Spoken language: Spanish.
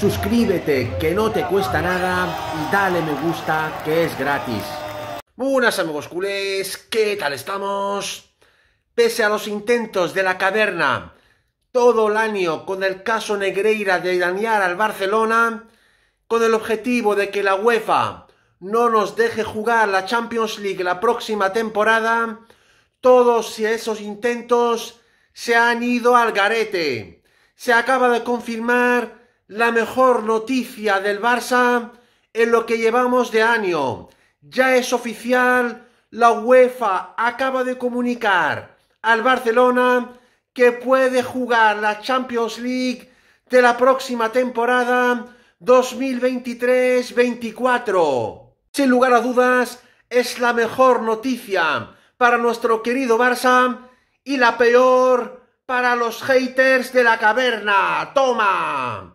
suscríbete que no te cuesta nada y dale me gusta que es gratis. Buenas amigos culés, ¿qué tal estamos? Pese a los intentos de la caverna todo el año con el caso Negreira de dañar al Barcelona, con el objetivo de que la UEFA no nos deje jugar la Champions League la próxima temporada, todos esos intentos se han ido al garete. Se acaba de confirmar la mejor noticia del Barça en lo que llevamos de año. Ya es oficial, la UEFA acaba de comunicar al Barcelona que puede jugar la Champions League de la próxima temporada 2023-24. Sin lugar a dudas, es la mejor noticia para nuestro querido Barça y la peor para los haters de la caverna. ¡Toma!